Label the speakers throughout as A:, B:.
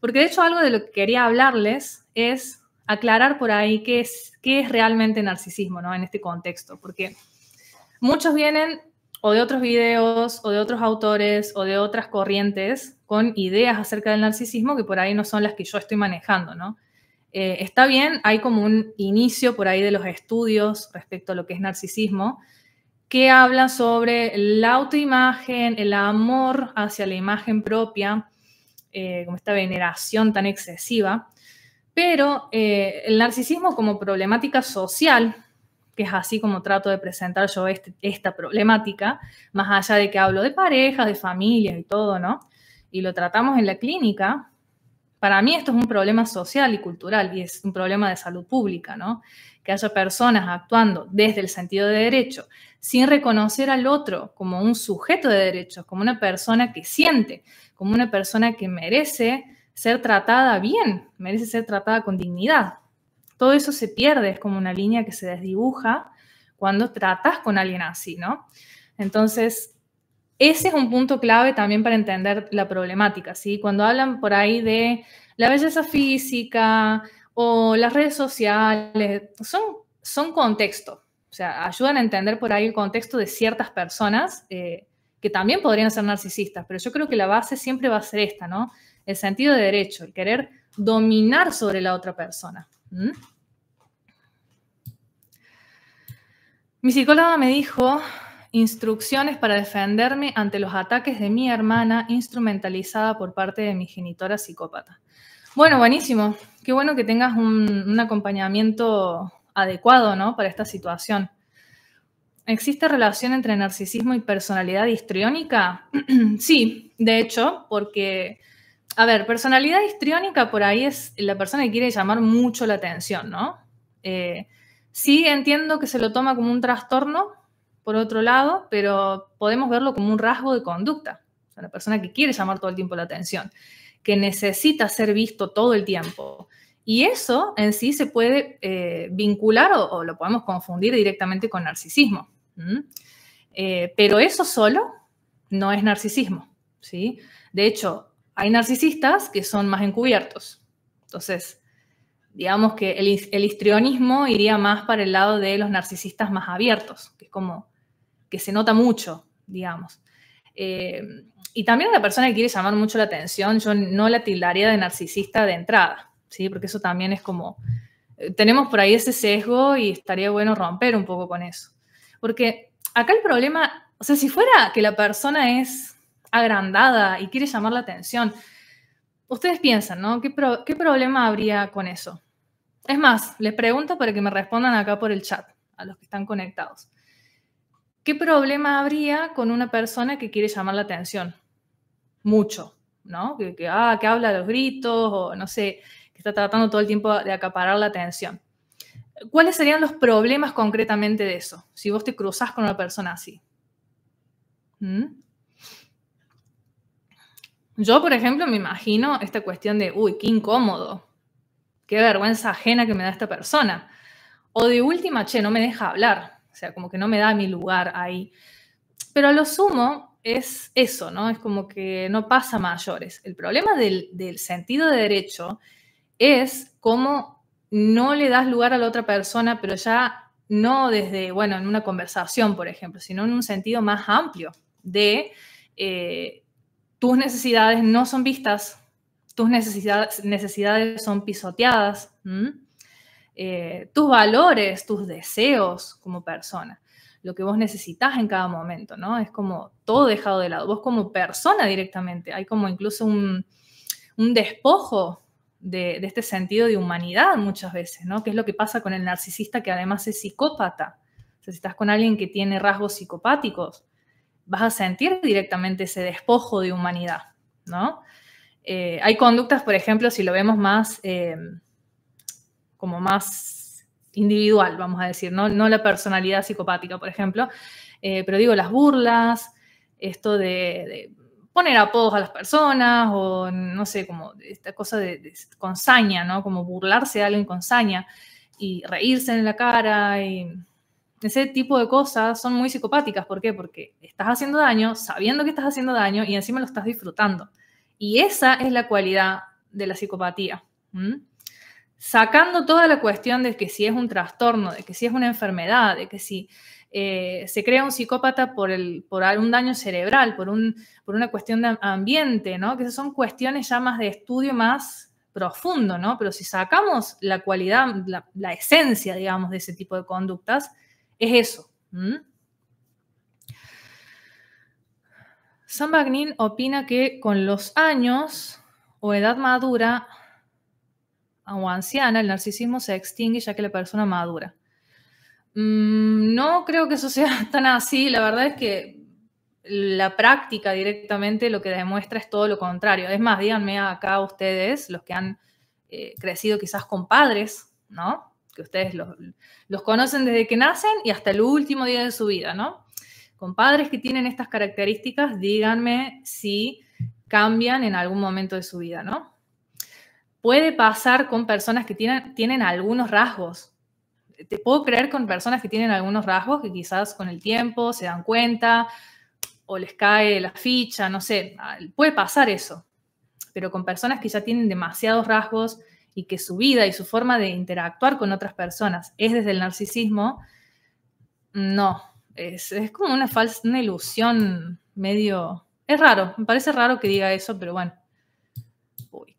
A: Porque de hecho algo de lo que quería hablarles es aclarar por ahí qué es, qué es realmente narcisismo ¿no? en este contexto, porque muchos vienen o de otros videos o de otros autores o de otras corrientes con ideas acerca del narcisismo que por ahí no son las que yo estoy manejando, ¿no? Eh, está bien, hay como un inicio por ahí de los estudios respecto a lo que es narcisismo, que habla sobre la autoimagen, el amor hacia la imagen propia, eh, como esta veneración tan excesiva, pero eh, el narcisismo como problemática social, que es así como trato de presentar yo este, esta problemática, más allá de que hablo de parejas, de familia y todo, ¿no? Y lo tratamos en la clínica, para mí esto es un problema social y cultural y es un problema de salud pública, ¿no? Que haya personas actuando desde el sentido de derecho, sin reconocer al otro como un sujeto de derechos, como una persona que siente, como una persona que merece ser tratada bien, merece ser tratada con dignidad. Todo eso se pierde, es como una línea que se desdibuja cuando tratas con alguien así, ¿no? Entonces, ese es un punto clave también para entender la problemática, ¿sí? Cuando hablan por ahí de la belleza física o las redes sociales, son, son contexto, o sea, ayudan a entender por ahí el contexto de ciertas personas eh, que también podrían ser narcisistas, pero yo creo que la base siempre va a ser esta, ¿no? El sentido de derecho, el querer dominar sobre la otra persona. Mi psicóloga me dijo instrucciones para defenderme ante los ataques de mi hermana instrumentalizada por parte de mi genitora psicópata. Bueno, buenísimo. Qué bueno que tengas un acompañamiento adecuado ¿no? para esta situación. ¿Existe relación entre narcisismo y personalidad histriónica? sí, de hecho, porque, a ver, personalidad histriónica por ahí es la persona que quiere llamar mucho la atención, ¿no? Eh, sí entiendo que se lo toma como un trastorno, por otro lado, pero podemos verlo como un rasgo de conducta. O la persona que quiere llamar todo el tiempo la atención, que necesita ser visto todo el tiempo, y eso en sí se puede eh, vincular o, lo podemos confundir directamente con narcisismo. Eh, pero eso solo no es narcisismo. ¿sí? De hecho, hay narcisistas que son más encubiertos. Entonces, digamos que el, histrionismo iría más para el lado de los narcisistas más abiertos, que es como que se nota mucho, digamos. Eh, y también la persona que quiere llamar mucho la atención, yo no la tildaría de narcisista de entrada. Porque eso también es como, eh, tenemos por ahí ese sesgo y estaría bueno romper un poco con eso. Porque acá el problema, o sea, si fuera que la persona es agrandada y quiere llamar la atención, ustedes piensan, ¿no? ¿Qué, problema habría con eso? Es más, les pregunto para que me respondan acá por el chat, a los que están conectados. ¿Qué problema habría con una persona que quiere llamar la atención? Mucho, ¿no? Que, que ah, habla a los gritos o no sé, que está tratando todo el tiempo de acaparar la atención. ¿Cuáles serían los problemas concretamente de eso? Si vos te cruzas con una persona así. ¿Mm? Yo, por ejemplo, me imagino esta cuestión de, uy, qué incómodo, qué vergüenza ajena que me da esta persona. O de última, che, no me deja hablar. O sea, como que no me da mi lugar ahí. Pero a lo sumo es eso, ¿no? Es como que no pasa mayores. El problema del, del sentido de derecho es como no le das lugar a la otra persona, pero ya no desde, bueno, en una conversación, por ejemplo, sino en un sentido más amplio de eh, tus necesidades no son vistas, tus necesidades, necesidades son pisoteadas, eh, tus valores, tus deseos como persona, lo que vos necesitas en cada momento, ¿no? Es como todo dejado de lado, vos como persona directamente, hay como incluso un, un despojo de, este sentido de humanidad muchas veces, ¿no? Que es lo que pasa con el narcisista que además es psicópata. O sea, si estás con alguien que tiene rasgos psicopáticos, vas a sentir directamente ese despojo de humanidad, ¿no? Eh, hay conductas, por ejemplo, si lo vemos más eh, como más individual, vamos a decir, no, no la personalidad psicopática, por ejemplo, eh, pero digo las burlas, esto de poner apodos a las personas o no sé, como esta cosa de, consaña, ¿no? Como burlarse de alguien con y reírse en la cara y ese tipo de cosas son muy psicopáticas. ¿Por qué? Porque estás haciendo daño, sabiendo que estás haciendo daño y encima lo estás disfrutando. Y esa es la cualidad de la psicopatía sacando toda la cuestión de que si es un trastorno, de que si es una enfermedad, de que si eh, se crea un psicópata por, el, por algún daño cerebral, por, por una cuestión de ambiente, ¿no? Que son cuestiones ya más de estudio más profundo, ¿no? Pero si sacamos la cualidad, la, esencia, digamos, de ese tipo de conductas, es eso. Sam Bagnin opina que con los años o edad madura o anciana, el narcisismo se extingue ya que la persona madura. Mm, no creo que eso sea tan así, la verdad es que la práctica directamente lo que demuestra es todo lo contrario. Es más, díganme acá ustedes, los que han eh, crecido quizás con padres, ¿no? Que ustedes los, los conocen desde que nacen y hasta el último día de su vida, ¿no? Con padres que tienen estas características, díganme si cambian en algún momento de su vida, ¿no? puede pasar con personas que tienen, algunos rasgos. Te puedo creer con personas que tienen algunos rasgos que quizás con el tiempo se dan cuenta o les cae la ficha, no sé, puede pasar eso. Pero con personas que ya tienen demasiados rasgos y que su vida y su forma de interactuar con otras personas es desde el narcisismo, no, es, como una falsa, una ilusión medio... Es raro, me parece raro que diga eso, pero bueno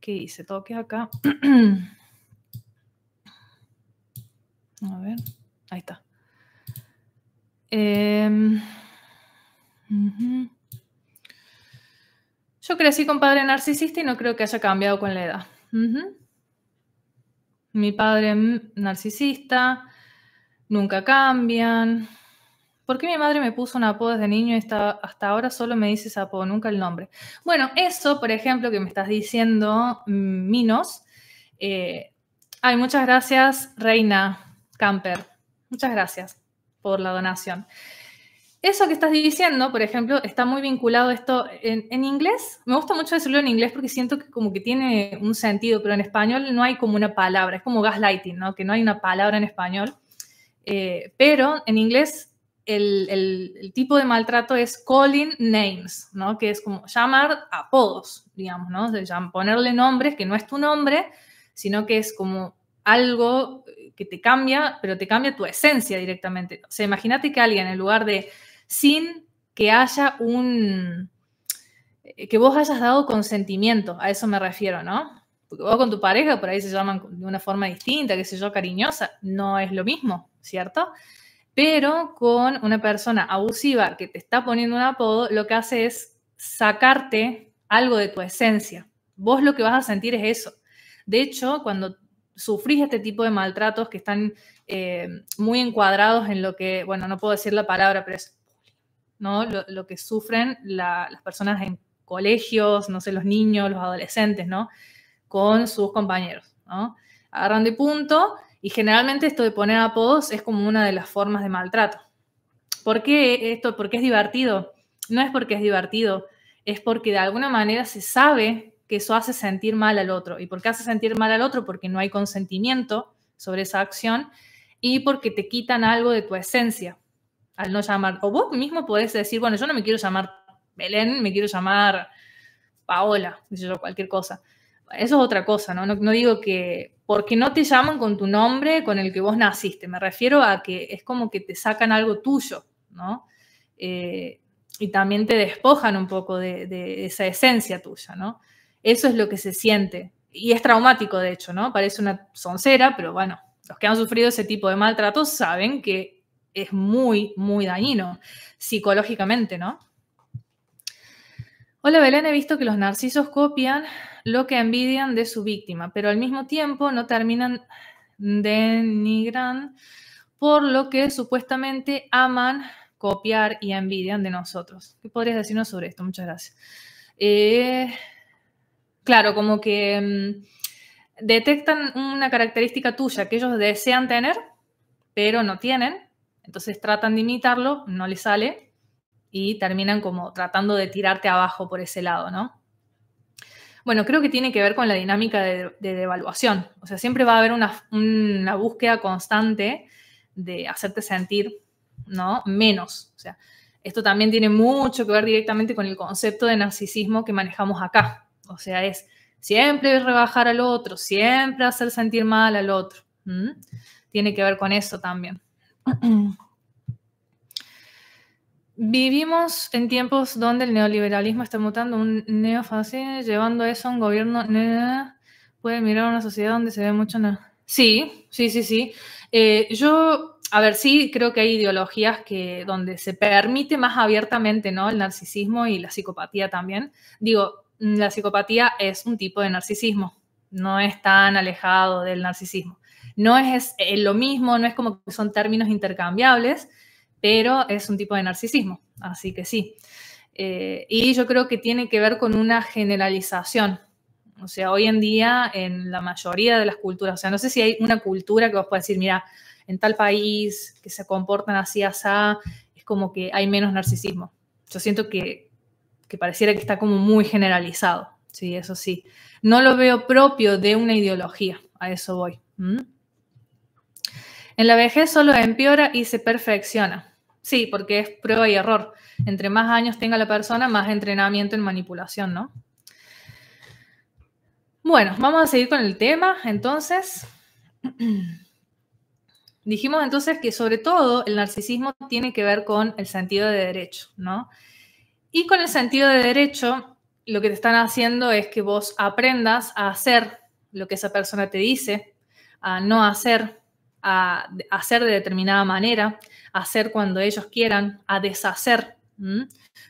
A: que hice acá. A ver, ahí está. Em, Yo crecí con padre narcisista y no creo que haya cambiado con la edad. Mi padre narcisista, nunca cambian. ¿Por qué mi madre me puso un apodo desde niño y hasta, ahora solo me dice ese apodo, nunca el nombre? Bueno, eso, por ejemplo, que me estás diciendo, mm, Minos. Eh, ay, muchas gracias, Reina Camper. Muchas gracias por la donación. Eso que estás diciendo, por ejemplo, está muy vinculado a esto en, inglés. Me gusta mucho decirlo en inglés porque siento que como que tiene un sentido, pero en español no hay como una palabra. Es como gaslighting, ¿no? Que no hay una palabra en español. Eh, pero en inglés el, tipo de maltrato es calling names, ¿no? Que es como llamar apodos, digamos, ¿no? O sea, ponerle nombres que no es tu nombre, sino que es como algo que te cambia, pero te cambia tu esencia directamente. O imagínate que alguien en lugar de sin que haya un eh, que vos hayas dado consentimiento, a eso me refiero, ¿no? Porque vos con tu pareja por ahí se llaman de una forma distinta, qué sé yo, cariñosa, no es lo mismo, ¿cierto? Pero con una persona abusiva que te está poniendo un apodo, lo que hace es sacarte algo de tu esencia. Vos lo que vas a sentir es eso. De hecho, cuando sufrís este tipo de maltratos que están eh, muy encuadrados en lo que, bueno, no puedo decir la palabra, pero es ¿no? lo, que sufren las personas en colegios, no sé, los niños, los adolescentes, ¿no? Con sus compañeros, ¿no? Agarran de punto y generalmente esto de poner apodos es como una de las formas de maltrato. ¿Por qué esto? Porque es divertido. No es porque es divertido, es porque de alguna manera se sabe que eso hace sentir mal al otro. ¿Y porque hace sentir mal al otro? Porque no hay consentimiento sobre esa acción y porque te quitan algo de tu esencia al no llamar. O vos mismo podés decir, bueno, yo no me quiero llamar Belén, me quiero llamar Paola, cualquier cosa eso es otra cosa, ¿no? ¿no? digo que porque no te llaman con tu nombre con el que vos naciste, me refiero a que es como que te sacan algo tuyo, ¿no? Eh, y también te despojan un poco de, esa esencia tuya, ¿no? Eso es lo que se siente. Y es traumático, de hecho, ¿no? Parece una soncera, pero bueno, los que han sufrido ese tipo de maltrato saben que es muy, muy dañino psicológicamente, ¿no? Hola Belén, he visto que los narcisos copian lo que envidian de su víctima, pero al mismo tiempo no terminan denigran por lo que supuestamente aman copiar y envidian de nosotros. ¿Qué podrías decirnos sobre esto? Muchas gracias. Eh, claro, como que mm, detectan una característica tuya que ellos desean tener, pero no tienen, entonces tratan de imitarlo, no les sale, y terminan como tratando de tirarte abajo por ese lado, ¿no? Bueno, creo que tiene que ver con la dinámica de, devaluación. O sea, siempre va a haber una, búsqueda constante de hacerte sentir, ¿no? Menos. O sea, esto también tiene mucho que ver directamente con el concepto de narcisismo que manejamos acá. O sea, es siempre rebajar al otro, siempre hacer sentir mal al otro. Tiene que ver con eso también. Vivimos en tiempos donde el neoliberalismo está mutando un neofascismo, llevando eso a un gobierno. Puede mirar una sociedad donde se ve mucho. Sí, sí, sí, sí. Eh, yo, a ver, sí creo que hay ideologías que donde se permite más abiertamente, El narcisismo y la psicopatía también. Digo, la psicopatía es un tipo de narcisismo. No es tan alejado del narcisismo. No es eh, lo mismo, no es como que son términos intercambiables pero es un tipo de narcisismo, así que sí. Eh, y yo creo que tiene que ver con una generalización. O sea, hoy en día en la mayoría de las culturas, o sea, no sé si hay una cultura que vos puedas decir, mira, en tal país que se comportan así, así, es como que hay menos narcisismo. Yo siento que, pareciera que está como muy generalizado. Sí, eso sí. No lo veo propio de una ideología. A eso voy. En la vejez solo empeora y se perfecciona. Sí, porque es prueba y error. Entre más años tenga la persona, más entrenamiento en manipulación, ¿no? Bueno, vamos a seguir con el tema. Entonces, dijimos entonces que sobre todo el narcisismo tiene que ver con el sentido de derecho, ¿no? Y con el sentido de derecho, lo que te están haciendo es que vos aprendas a hacer lo que esa persona te dice, a no hacer a hacer de determinada manera, a hacer cuando ellos quieran, a deshacer. O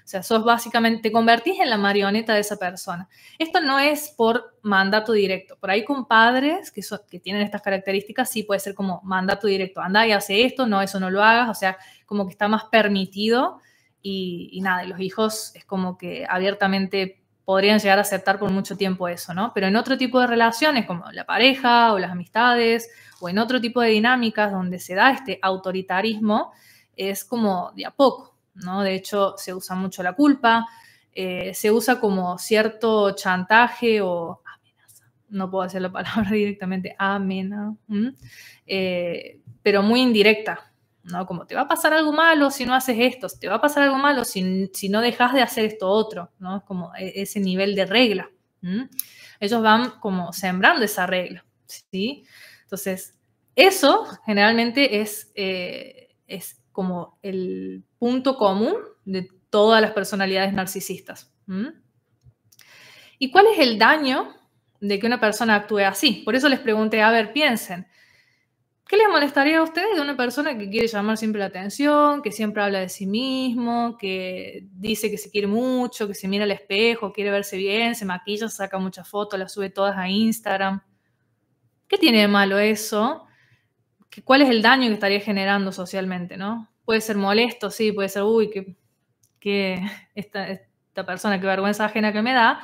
A: sea, sos básicamente, te convertís en la marioneta de esa persona. Esto no es por mandato directo. Por ahí con padres que, que tienen estas características, sí puede ser como mandato directo. Anda y hace esto, no, eso no lo hagas. O sea, como que está más permitido. Y, y nada, los hijos es como que abiertamente podrían llegar a aceptar por mucho tiempo eso, ¿no? Pero en otro tipo de relaciones, como la pareja o las amistades, o en otro tipo de dinámicas donde se da este autoritarismo, es como de a poco, ¿no? De hecho, se usa mucho la culpa, eh, se usa como cierto chantaje o amenaza, no puedo hacer la palabra directamente, amenaza, eh, pero muy indirecta, ¿no? Como te va a pasar algo malo si no haces esto, te va a pasar algo malo si, no dejas de hacer esto otro, ¿no? Como e, ese nivel de regla. Ellos van como sembrando esa regla, ¿sí? Entonces, eso generalmente es, eh, es como el punto común de todas las personalidades narcisistas. ¿Y cuál es el daño de que una persona actúe así? Por eso les pregunté, a ver, piensen, ¿Qué les molestaría a ustedes de una persona que quiere llamar siempre la atención, que siempre habla de sí mismo, que dice que se quiere mucho, que se mira al espejo, quiere verse bien, se maquilla, saca muchas fotos, las sube todas a Instagram? ¿Qué tiene de malo eso? ¿Cuál es el daño que estaría generando socialmente, no? Puede ser molesto, sí, puede ser, uy, que, que esta, persona, qué vergüenza ajena que me da,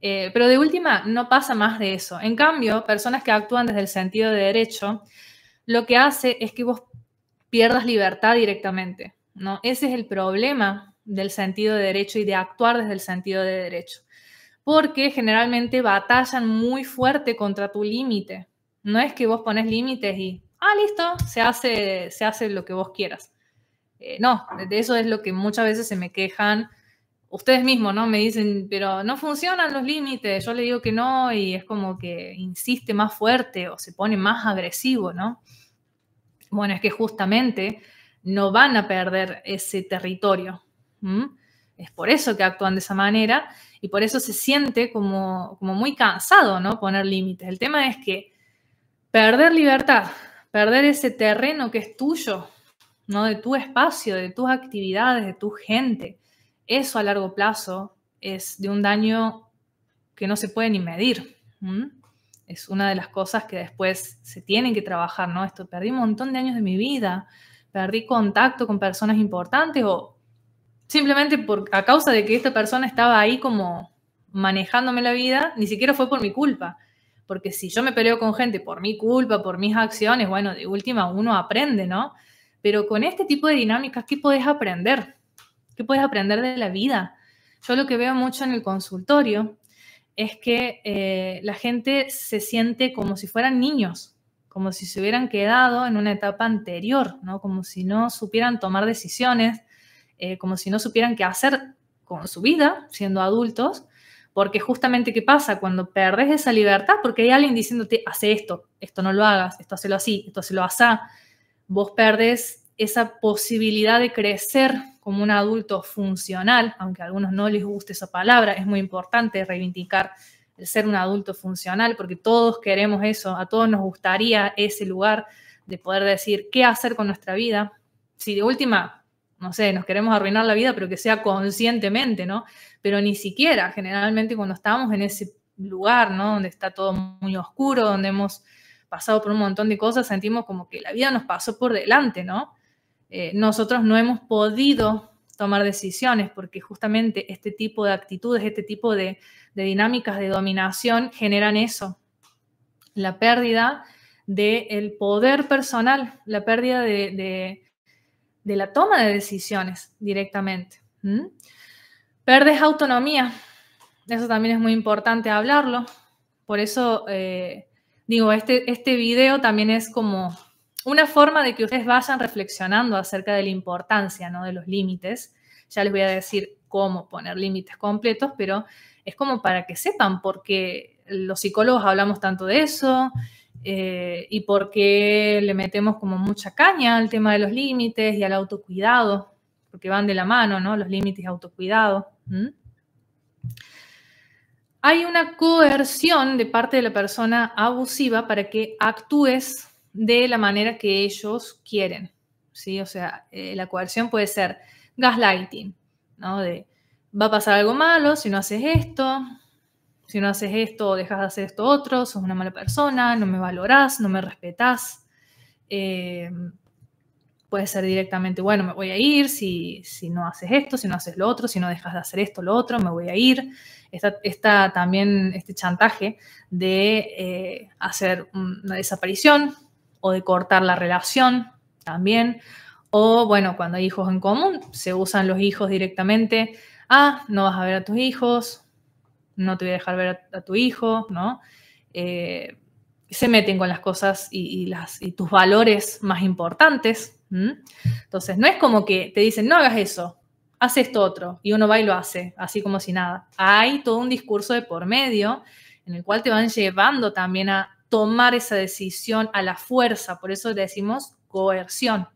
A: eh, pero de última, no pasa más de eso. En cambio, personas que actúan desde el sentido de derecho, lo que hace es que vos pierdas libertad directamente, ¿no? Ese es el problema del sentido de derecho y de actuar desde el sentido de derecho, porque generalmente batallan muy fuerte contra tu límite. No es que vos pones límites y, ah, listo, se hace, se hace lo que vos quieras. Eh, no, de eso es lo que muchas veces se me quejan ustedes mismos, ¿no? Me dicen, pero no funcionan los límites, yo le digo que no y es como que insiste más fuerte o se pone más agresivo, ¿no? Bueno, es que justamente no van a perder ese territorio. Es por eso que actúan de esa manera y por eso se siente como, como muy cansado, ¿no? Poner límites. El tema es que perder libertad, perder ese terreno que es tuyo, ¿no? De tu espacio, de tus actividades, de tu gente, eso a largo plazo es de un daño que no se puede ni medir. Es una de las cosas que después se tienen que trabajar, ¿no? Esto, perdí un montón de años de mi vida, perdí contacto con personas importantes o simplemente por, a causa de que esta persona estaba ahí como manejándome la vida, ni siquiera fue por mi culpa. Porque si yo me peleo con gente por mi culpa, por mis acciones, bueno, de última uno aprende, ¿no? Pero con este tipo de dinámicas, ¿qué podés aprender? ¿Qué puedes aprender de la vida? Yo lo que veo mucho en el consultorio es que eh, la gente se siente como si fueran niños, como si se hubieran quedado en una etapa anterior, ¿no? como si no supieran tomar decisiones, eh, como si no supieran qué hacer con su vida siendo adultos, porque justamente qué pasa cuando perdes esa libertad, porque hay alguien diciéndote, hace esto, esto no lo hagas, esto lo así, esto lo asá, vos perdes esa posibilidad de crecer como un adulto funcional, aunque a algunos no les guste esa palabra, es muy importante reivindicar el ser un adulto funcional, porque todos queremos eso, a todos nos gustaría ese lugar de poder decir qué hacer con nuestra vida. Si de última, no sé, nos queremos arruinar la vida, pero que sea conscientemente, ¿no? Pero ni siquiera, generalmente cuando estamos en ese lugar, ¿no? Donde está todo muy oscuro, donde hemos pasado por un montón de cosas, sentimos como que la vida nos pasó por delante, ¿no? Eh, nosotros no hemos podido tomar decisiones porque justamente este tipo de actitudes, este tipo de, dinámicas de dominación generan eso, la pérdida del poder personal, la pérdida de, la toma de decisiones directamente. Perdes autonomía, eso también es muy importante hablarlo, por eso eh, digo, este, este video también es como una forma de que ustedes vayan reflexionando acerca de la importancia ¿no? de los límites. Ya les voy a decir cómo poner límites completos, pero es como para que sepan por qué los psicólogos hablamos tanto de eso eh, y por qué le metemos como mucha caña al tema de los límites y al autocuidado, porque van de la mano, ¿no? Los límites y autocuidado. Hay una coerción de parte de la persona abusiva para que actúes de la manera que ellos quieren. ¿sí? O sea, eh, la coerción puede ser gaslighting, ¿no? De va a pasar algo malo si no haces esto, si no haces esto dejas de hacer esto otro, sos una mala persona, no me valorás, no me respetás. Eh, puede ser directamente, bueno, me voy a ir si, no haces esto, si no haces lo otro, si no dejas de hacer esto, lo otro, me voy a ir. Está, también este chantaje de eh, hacer una desaparición, o de cortar la relación también. O bueno, cuando hay hijos en común, se usan los hijos directamente. Ah, no vas a ver a tus hijos, no te voy a dejar ver a, tu hijo, ¿no? Eh, se meten con las cosas y, tus valores más importantes. Entonces, no es como que te dicen, no hagas eso, haz esto otro, y uno va y lo hace, así como si nada. Hay todo un discurso de por medio en el cual te van llevando también a, tomar esa decisión a la fuerza, por eso decimos coerción.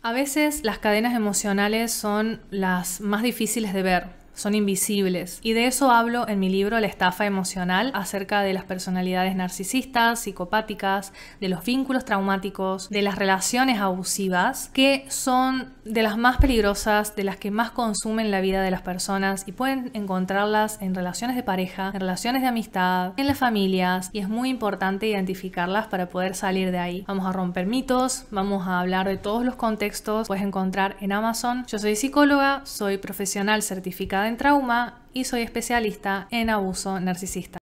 A: A veces las cadenas emocionales son las más difíciles de ver son invisibles. Y de eso hablo en mi libro La estafa emocional, acerca de las personalidades narcisistas, psicopáticas, de los vínculos traumáticos, de las relaciones abusivas, que son de las más peligrosas, de las que más consumen la vida de las personas y pueden encontrarlas en relaciones de pareja, en relaciones de amistad, en las familias y es muy importante identificarlas para poder salir de ahí. Vamos a romper mitos, vamos a hablar de todos los contextos, puedes encontrar en Amazon. Yo soy psicóloga, soy profesional certificada en trauma y soy especialista en abuso narcisista.